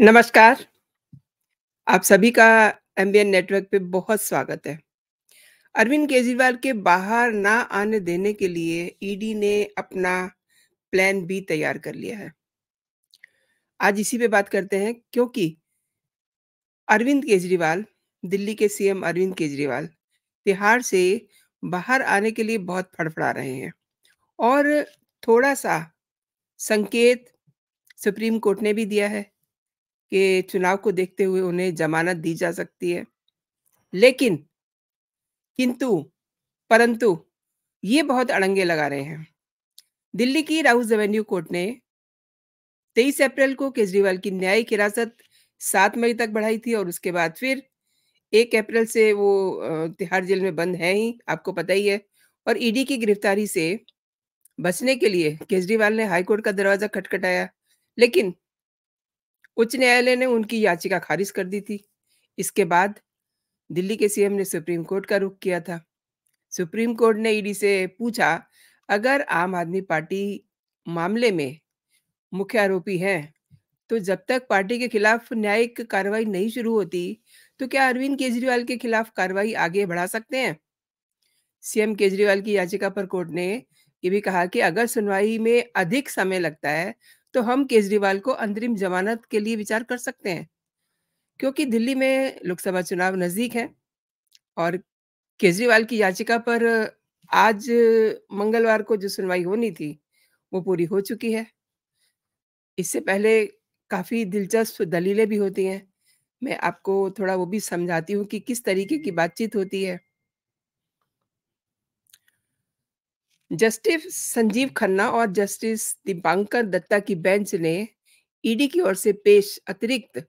नमस्कार आप सभी का एमबीएन नेटवर्क पे बहुत स्वागत है अरविंद केजरीवाल के बाहर ना आने देने के लिए ईडी e ने अपना प्लान बी तैयार कर लिया है आज इसी पे बात करते हैं क्योंकि अरविंद केजरीवाल दिल्ली के सीएम अरविंद केजरीवाल बिहार से बाहर आने के लिए बहुत फड़फड़ा रहे हैं और थोड़ा सा संकेत सुप्रीम कोर्ट ने भी दिया है के चुनाव को देखते हुए उन्हें जमानत दी जा सकती है लेकिन किंतु परंतु ये बहुत अड़ंगे लगा रहे हैं दिल्ली की राहुल रेवेन्यू कोर्ट ने 23 अप्रैल को केजरीवाल की न्यायिक हिरासत 7 मई तक बढ़ाई थी और उसके बाद फिर एक अप्रैल से वो तिहाड़ जेल में बंद है ही आपको पता ही है और ईडी की गिरफ्तारी से बचने के लिए केजरीवाल ने हाईकोर्ट का दरवाजा खटखटाया लेकिन उच्च न्यायालय ने उनकी याचिका खारिज कर दी थी इसके बाद दिल्ली के सीएम ने सुप्रीम कोर्ट का रुख किया था सुप्रीम कोर्ट ने ईडी से पूछा अगर आम आदमी पार्टी मामले में मुख्य आरोपी हैं तो जब तक पार्टी के खिलाफ न्यायिक कार्रवाई नहीं शुरू होती तो क्या अरविंद केजरीवाल के खिलाफ कार्रवाई आगे बढ़ा सकते हैं सीएम केजरीवाल की याचिका पर कोर्ट ने यह भी कहा कि अगर सुनवाई में अधिक समय लगता है तो हम केजरीवाल को अंतरिम जमानत के लिए विचार कर सकते हैं क्योंकि दिल्ली में लोकसभा चुनाव नज़दीक है और केजरीवाल की याचिका पर आज मंगलवार को जो सुनवाई होनी थी वो पूरी हो चुकी है इससे पहले काफ़ी दिलचस्प दलीलें भी होती हैं मैं आपको थोड़ा वो भी समझाती हूँ कि किस तरीके की बातचीत होती है जस्टिस संजीव खन्ना और जस्टिस दीपांकर दत्ता की बेंच ने ईडी की ओर से पेश अतिरिक्त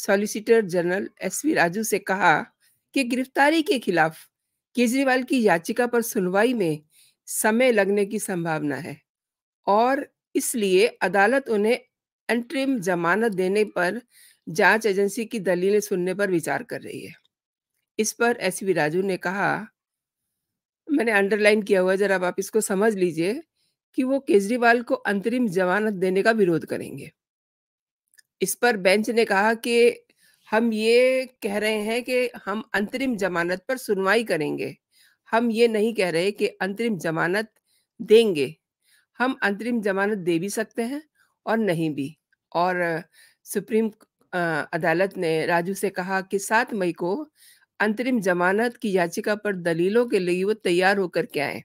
solicitor general S V Raju से कहा कि गिरफ्तारी के खिलाफ केजरीवाल की याचिका पर सुनवाई में समय लगने की संभावना है और इसलिए अदालत उन्हें अंतरिम जमानत देने पर जांच एजेंसी की दलीलें सुनने पर विचार कर रही है इस पर एस वी राजू ने कहा मैंने अंडरलाइन किया हुआ है, जरा आप इसको समझ लीजिए कि वो केजरीवाल को अंतरिम जमानत देने का विरोध करेंगे इस पर बेंच ने कहा कि हम ये कह रहे हैं कि हम अंतरिम जमानत पर सुनवाई करेंगे हम ये नहीं कह रहे कि अंतरिम जमानत देंगे हम अंतरिम जमानत दे भी सकते हैं और नहीं भी और सुप्रीम अदालत ने राजू से कहा कि सात मई को अंतरिम जमानत की याचिका पर दलीलों के लिए वो तैयार होकर के आए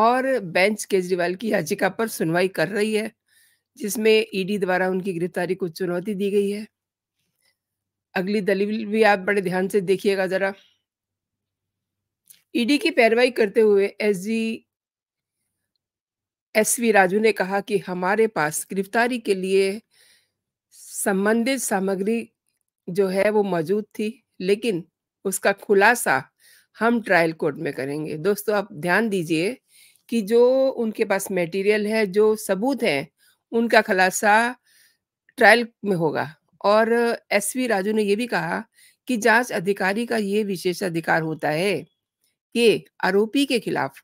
और बेंच केजरीवाल की याचिका पर सुनवाई कर रही है जिसमें ईडी द्वारा उनकी गिरफ्तारी को चुनौती दी गई है अगली दलील भी आप बड़े ध्यान से देखिएगा जरा ईडी की पैरवाई करते हुए S G S V Raju ने कहा कि हमारे पास गिरफ्तारी के लिए संबंधित सामग्री जो है वो मौजूद थी लेकिन उसका खुलासा हम ट्रायल कोर्ट में करेंगे दोस्तों आप ध्यान दीजिए कि जो उनके पास मटेरियल है जो सबूत है उनका खुलासा ट्रायल में होगा और एस वी राजू ने यह भी कहा कि जांच अधिकारी का ये विशेष अधिकार होता है कि आरोपी के खिलाफ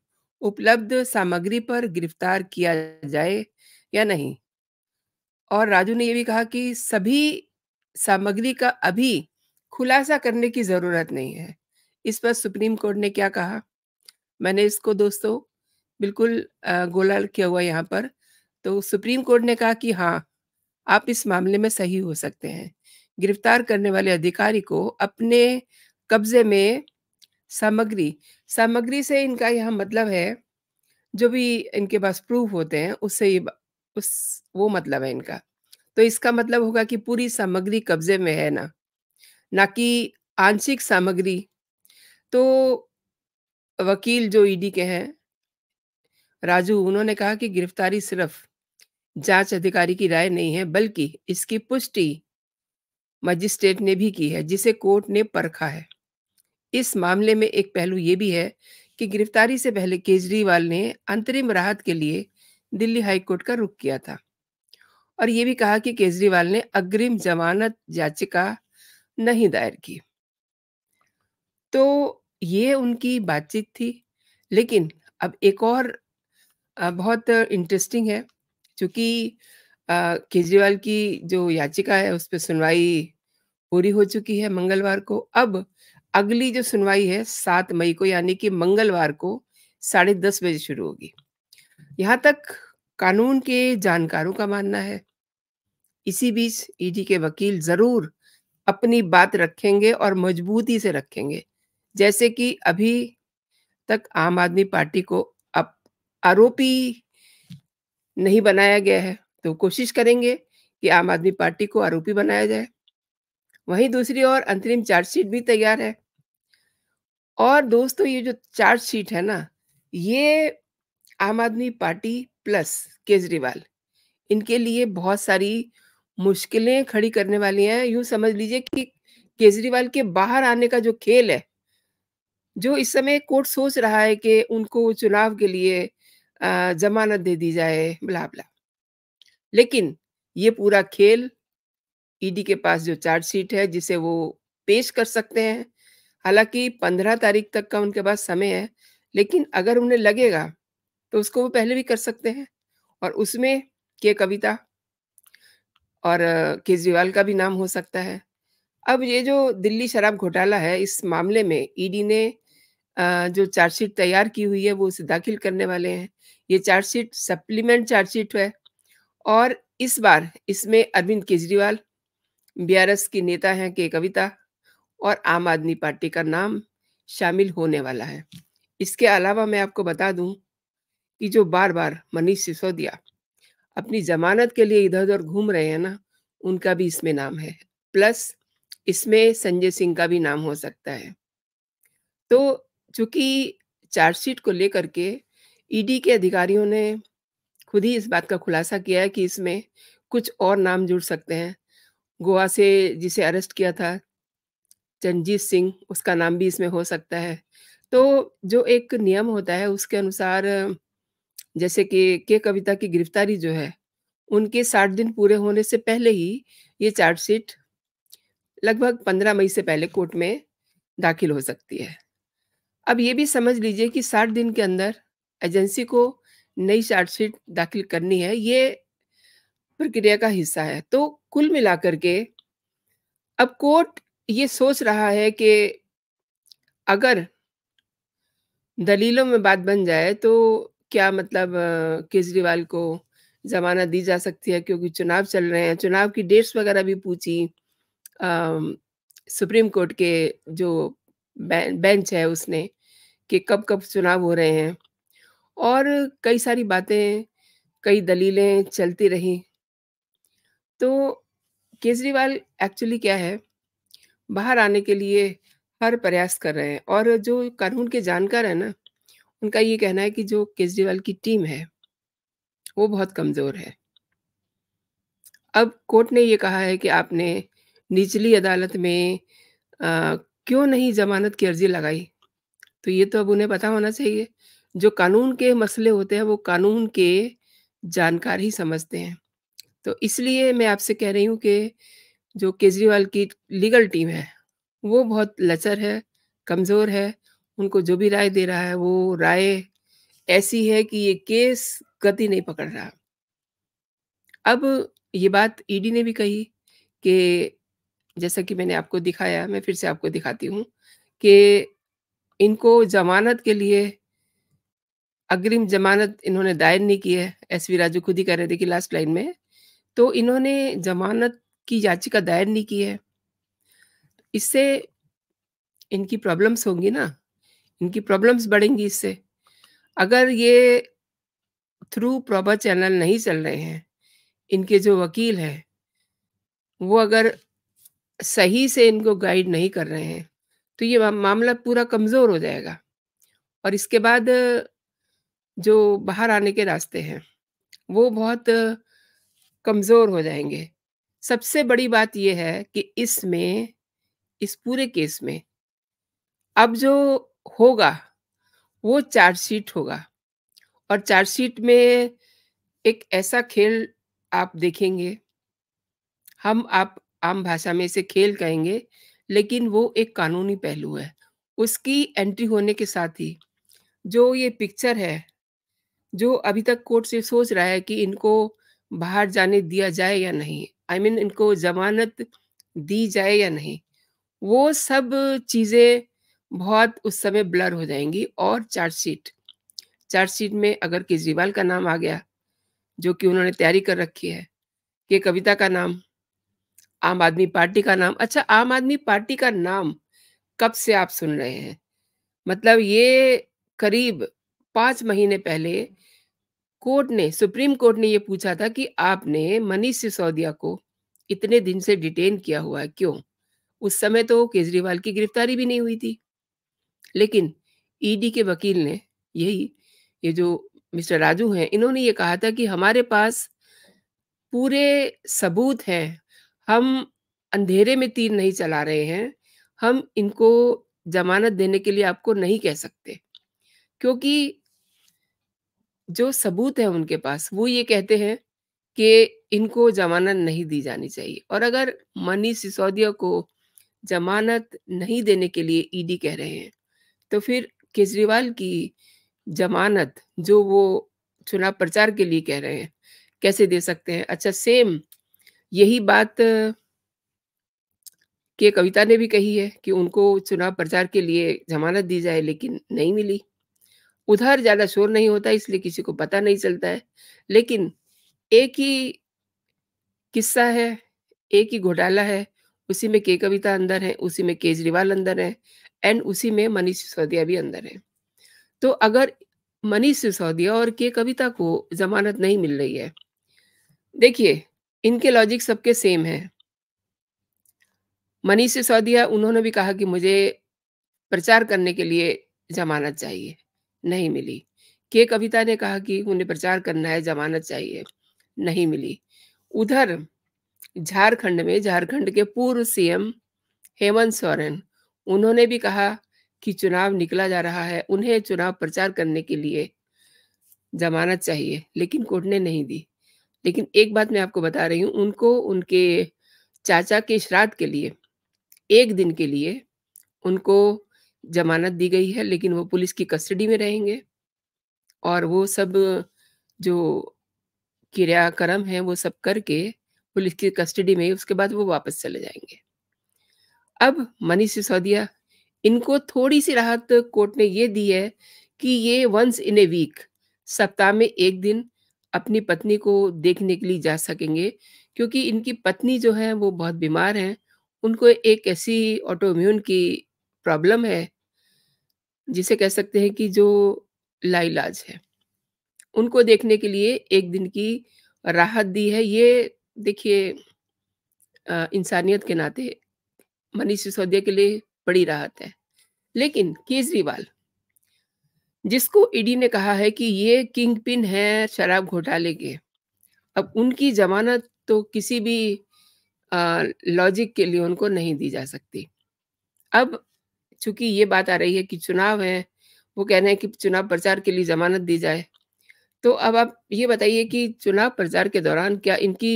उपलब्ध सामग्री पर गिरफ्तार किया जाए या नहीं और राजू ने यह भी कहा कि सभी सामग्री का अभी खुलासा करने की जरूरत नहीं है इस पर सुप्रीम कोर्ट ने क्या कहा मैंने इसको दोस्तों बिल्कुल गोला किया हुआ यहाँ पर तो सुप्रीम कोर्ट ने कहा कि हाँ आप इस मामले में सही हो सकते हैं गिरफ्तार करने वाले अधिकारी को अपने कब्जे में सामग्री सामग्री से इनका यहाँ मतलब है जो भी इनके पास प्रूफ होते हैं उससे ये उस वो मतलब है इनका तो इसका मतलब होगा कि पूरी सामग्री कब्जे में है ना ना कि आंशिक सामग्री तो वकील जो ईडी e के हैं राजू उन्होंने कहा कि गिरफ्तारी सिर्फ जांच अधिकारी की राय नहीं है बल्कि इसकी पुष्टि मजिस्ट्रेट ने भी की है जिसे कोर्ट ने परखा है इस मामले में एक पहलू ये भी है कि गिरफ्तारी से पहले केजरीवाल ने अंतरिम राहत के लिए दिल्ली हाईकोर्ट का रुख किया था और ये भी कहा कि केजरीवाल ने अग्रिम जमानत याचिका नहीं दायर की तो ये उनकी बातचीत थी लेकिन अब एक और बहुत इंटरेस्टिंग है क्योंकि केजरीवाल की जो याचिका है उस पर सुनवाई पूरी हो चुकी है मंगलवार को अब अगली जो सुनवाई है सात मई को यानी कि मंगलवार को साढ़े दस बजे शुरू होगी यहाँ तक कानून के जानकारों का मानना है इसी बीच ईडी e के वकील जरूर अपनी बात रखेंगे और मजबूती से रखेंगे जैसे कि अभी तक आम आदमी पार्टी को अब आरोपी नहीं बनाया गया है तो कोशिश करेंगे कि आम आदमी पार्टी को आरोपी बनाया जाए वहीं दूसरी ओर अंतरिम चार्जशीट भी तैयार है और दोस्तों ये जो चार्जशीट है ना ये आम आदमी पार्टी प्लस केजरीवाल इनके लिए बहुत सारी मुश्किलें खड़ी करने वाली हैं। यूं समझ लीजिए कि केजरीवाल के बाहर आने का जो खेल है, जो इस समय कोर्ट सोच रहा है कि उनको चुनाव के लिए ज़मानत दे दी जाए, ब्ला लेकिन ये पूरा खेल ईडी के पास जो चार्जशीट है जिसे वो पेश कर सकते हैं, हालांकि पंद्रह तारीख तक का उनके पास समय है, लेकिन अगर उन्हें लगेगा, तो उसको वो पहले भी कर सकते हैं और उसमें के कविता और केजरीवाल का भी नाम हो सकता है अब ये जो दिल्ली शराब घोटाला है इस मामले में ईडी ने जो चार्जशीट तैयार की हुई है वो उसे दाखिल करने वाले हैं ये चार्जशीट सप्लीमेंट चार्जशीट है और इस बार इसमें अरविंद केजरीवाल बीआरएस की नेता हैं के कविता और आम आदमी पार्टी का नाम शामिल होने वाला है इसके अलावा मैं आपको बता दूं कि जो बार बार मनीष सिसोदिया अपनी जमानत के लिए इधर उधर घूम रहे हैं ना उनका भी इसमें नाम है प्लस इसमें संजय सिंह का भी नाम हो सकता है तो चूंकि चार्जशीट को लेकर के ईडी के अधिकारियों ने खुद ही इस बात का खुलासा किया है कि इसमें कुछ और नाम जुड़ सकते हैं गोवा से जिसे अरेस्ट किया था चंजीत सिंह उसका नाम भी इसमें हो सकता है तो जो एक नियम होता है उसके अनुसार जैसे कि के कविता की गिरफ्तारी जो है उनके साठ दिन पूरे होने से पहले ही ये चार्जशीट लगभग पंद्रह मई से पहले कोर्ट में दाखिल हो सकती है अब ये भी समझ लीजिए कि साठ दिन के अंदर एजेंसी को नई चार्जशीट दाखिल करनी है ये प्रक्रिया का हिस्सा है तो कुल मिलाकर के अब कोर्ट ये सोच रहा है कि अगर दलीलों में बात बन जाए तो क्या मतलब केजरीवाल को ज़मानत दी जा सकती है क्योंकि चुनाव चल रहे हैं, चुनाव की डेट्स वगैरह भी पूछी सुप्रीम कोर्ट के जो बेंच है उसने, कि कब-कब चुनाव हो रहे हैं और कई सारी बातें, कई दलीलें चलती रही तो केजरीवाल एक्चुअली क्या है, बाहर आने के लिए हर प्रयास कर रहे हैं और जो कानून के जानकार हैं ना उनका ये कहना है कि जो केजरीवाल की टीम है वो बहुत कमज़ोर है अब कोर्ट ने ये कहा है कि आपने निचली अदालत में आ, क्यों नहीं जमानत की अर्जी लगाई तो ये तो अब उन्हें पता होना चाहिए जो कानून के मसले होते हैं वो कानून के जानकार ही समझते हैं तो इसलिए मैं आपसे कह रही हूँ कि जो केजरीवाल की लीगल टीम है वो बहुत लचर है कमज़ोर है उनको जो भी राय दे रहा है वो राय ऐसी है कि ये केस गति नहीं पकड़ रहा अब ये बात ईडी e ने भी कही कि जैसा कि मैंने आपको दिखाया मैं फिर से आपको दिखाती हूँ कि इनको जमानत के लिए अग्रिम जमानत इन्होंने दायर नहीं की है एस वी राजू खुद ही कह रहे थे कि लास्ट लाइन में तो इन्होंने जमानत की याचिका दायर नहीं की है इससे इनकी प्रॉब्लम्स होंगी ना इनकी प्रॉब्लम्स बढ़ेंगी इससे अगर ये थ्रू प्रॉपर चैनल नहीं चल रहे हैं इनके जो वकील हैं वो अगर सही से इनको गाइड नहीं कर रहे हैं तो ये मामला पूरा कमज़ोर हो जाएगा और इसके बाद जो बाहर आने के रास्ते हैं वो बहुत कमज़ोर हो जाएंगे सबसे बड़ी बात यह है कि इसमें इस पूरे केस में अब जो होगा वो चार्जशीट होगा और चार्जशीट में एक ऐसा खेल आप देखेंगे हम आप आम भाषा में इसे खेल कहेंगे लेकिन वो एक कानूनी पहलू है उसकी एंट्री होने के साथ ही जो ये पिक्चर है जो अभी तक कोर्ट से सोच रहा है कि इनको बाहर जाने दिया जाए या नहीं आई I मीन mean, इनको जमानत दी जाए या नहीं वो सब चीज़ें बहुत उस समय ब्लर हो जाएंगी और चार्जशीट चार्जशीट में अगर केजरीवाल का नाम आ गया जो कि उन्होंने तैयारी कर रखी है कि कविता का नाम आम आदमी पार्टी का नाम अच्छा आम आदमी पार्टी का नाम कब से आप सुन रहे हैं मतलब ये करीब पाँच महीने पहले कोर्ट ने सुप्रीम कोर्ट ने ये पूछा था कि आपने मनीष सिसोदिया को इतने दिन से डिटेन किया हुआ है क्यों उस समय तो केजरीवाल की गिरफ्तारी भी नहीं हुई थी लेकिन ईडी e के वकील ने यही ये जो मिस्टर राजू हैं इन्होंने ये कहा था कि हमारे पास पूरे सबूत हैं हम अंधेरे में तीर नहीं चला रहे हैं हम इनको जमानत देने के लिए आपको नहीं कह सकते क्योंकि जो सबूत है उनके पास वो ये कहते हैं कि इनको जमानत नहीं दी जानी चाहिए और अगर मनीष सिसोदिया को जमानत नहीं देने के लिए ईडी e कह रहे हैं तो फिर केजरीवाल की जमानत जो वो चुनाव प्रचार के लिए कह रहे हैं कैसे दे सकते हैं अच्छा सेम यही बात के कविता ने भी कही है कि उनको चुनाव प्रचार के लिए जमानत दी जाए लेकिन नहीं मिली उधर ज़्यादा शोर नहीं होता इसलिए किसी को पता नहीं चलता है लेकिन एक ही किस्सा है एक ही घोटाला है उसी में के कविता तो अंदर है उसी में केजरीवाल अंदर है एंड उसी में मनीष सिसोदिया भी अंदर है तो अगर मनीष सिसोदिया और के कविता को जमानत नहीं मिल रही है देखिए इनके लॉजिक सबके सेम है मनीष सिसोदिया उन्होंने भी कहा कि मुझे प्रचार करने के लिए जमानत चाहिए नहीं मिली के कविता ने कहा कि उन्हें प्रचार करना है जमानत चाहिए नहीं मिली उधर झारखंड में झारखंड के पूर्व सीएम हेमंत सोरेन उन्होंने भी कहा कि चुनाव निकला जा रहा है उन्हें चुनाव प्रचार करने के लिए जमानत चाहिए लेकिन कोर्ट ने नहीं दी लेकिन एक बात मैं आपको बता रही हूँ उनको उनके चाचा के श्राद्ध के लिए एक दिन के लिए उनको जमानत दी गई है लेकिन वो पुलिस की कस्टडी में रहेंगे और वो सब जो क्रियाक्रम है वो सब करके पुलिस की कस्टडी में उसके बाद वो वापस चले जाएंगे अब मनीष सिसोदिया इनको थोड़ी सी राहत कोर्ट ने ये दी है कि ये वंस इन ए वीक सप्ताह में एक दिन अपनी पत्नी को देखने के लिए जा सकेंगे क्योंकि इनकी पत्नी जो है वो बहुत बीमार हैं उनको एक ऐसी ऑटोम्यून की प्रॉब्लम है जिसे कह सकते हैं कि जो लाइलाज है उनको देखने के लिए एक दिन की राहत दी है ये देखिए इंसानियत के नाते मनीष सिसोदिया के लिए बड़ी राहत है लेकिन केजरीवाल जिसको ईडी ने कहा है कि ये किंग पिन है शराब घोटाले के अब उनकी जमानत तो किसी भी लॉजिक के लिए उनको नहीं दी जा सकती अब चूंकि ये बात आ रही है कि चुनाव है वो कह रहे हैं कि चुनाव प्रचार के लिए जमानत दी जाए तो अब आप ये बताइए कि चुनाव प्रचार के दौरान क्या इनकी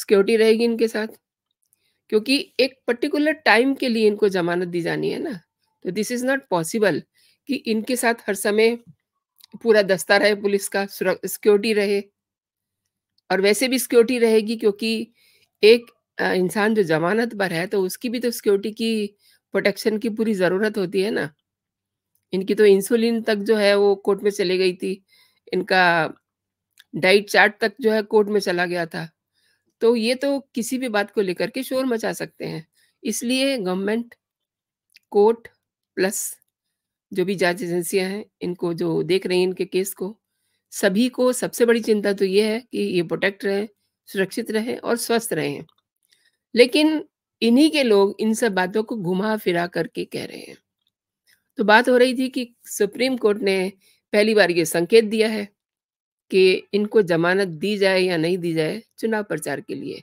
सिक्योरिटी रहेगी इनके साथ क्योंकि एक पर्टिकुलर टाइम के लिए इनको जमानत दी जानी है ना तो दिस इज नॉट पॉसिबल कि इनके साथ हर समय पूरा दस्ता रहे पुलिस का सिक्योरिटी रहे और वैसे भी सिक्योरिटी रहेगी क्योंकि एक इंसान जो जमानत पर है तो उसकी भी तो सिक्योरिटी की प्रोटेक्शन की पूरी ज़रूरत होती है ना इनकी तो इंसुलिन तक जो है वो कोर्ट में चली गई थी इनका डाइट चार्ट तक जो है कोर्ट में चला गया था तो ये तो किसी भी बात को लेकर के शोर मचा सकते हैं इसलिए गवर्नमेंट कोर्ट प्लस जो भी जांच एजेंसियां हैं इनको जो देख रही हैं इनके केस को सभी को सबसे बड़ी चिंता तो ये है कि ये प्रोटेक्ट रहे सुरक्षित रहे और स्वस्थ रहे लेकिन इन्हीं के लोग इन सब बातों को घुमा फिरा करके कह रहे हैं तो बात हो रही थी कि सुप्रीम कोर्ट ने पहली बार ये संकेत दिया है कि इनको जमानत दी जाए या नहीं दी जाए चुनाव प्रचार के लिए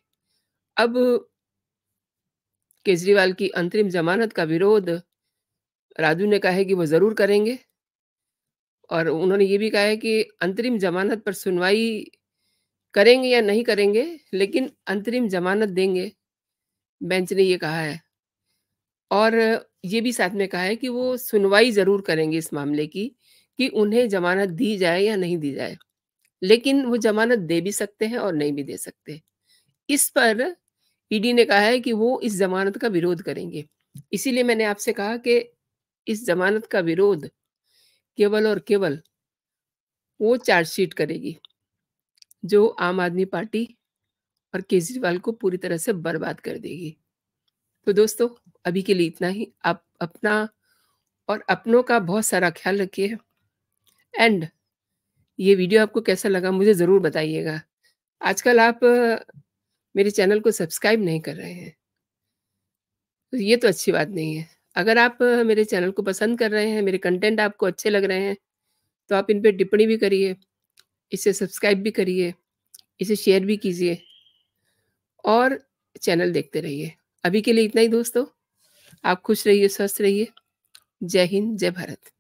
अब केजरीवाल की अंतरिम जमानत का विरोध राजू ने कहा है कि वो ज़रूर करेंगे और उन्होंने ये भी कहा है कि अंतरिम जमानत पर सुनवाई करेंगे या नहीं करेंगे लेकिन अंतरिम जमानत देंगे बेंच ने ये कहा है और ये भी साथ में कहा है कि वो सुनवाई ज़रूर करेंगे इस मामले की कि उन्हें ज़मानत दी जाए या नहीं दी जाए। लेकिन वो ज़मानत दे भी सकते हैं और नहीं भी दे सकते। इस पर ईडी e ने कहा है कि वो इस ज़मानत का विरोध करेंगे। इसीलिए मैंने आपसे कहा कि इस ज़मानत का विरोध केवल और केवल वो चार्जशीट करेगी, जो आम आदमी पार्टी और केजरीवाल को पूरी तरह से बर्बाद कर देगी। तो दोस्तों, अभी के लिए इतना ही। आप अपना और अपनों का बहुत सारा ख्याल रखिए। एंड ये वीडियो आपको कैसा लगा मुझे ज़रूर बताइएगा आजकल आप मेरे चैनल को सब्सक्राइब नहीं कर रहे हैं तो ये तो अच्छी बात नहीं है अगर आप मेरे चैनल को पसंद कर रहे हैं मेरे कंटेंट आपको अच्छे लग रहे हैं तो आप इन पर टिप्पणी भी करिए इसे सब्सक्राइब भी करिए इसे शेयर भी कीजिए और चैनल देखते रहिए अभी के लिए इतना ही दोस्तों आप खुश रहिए स्वस्थ रहिए जय हिंद जय भारत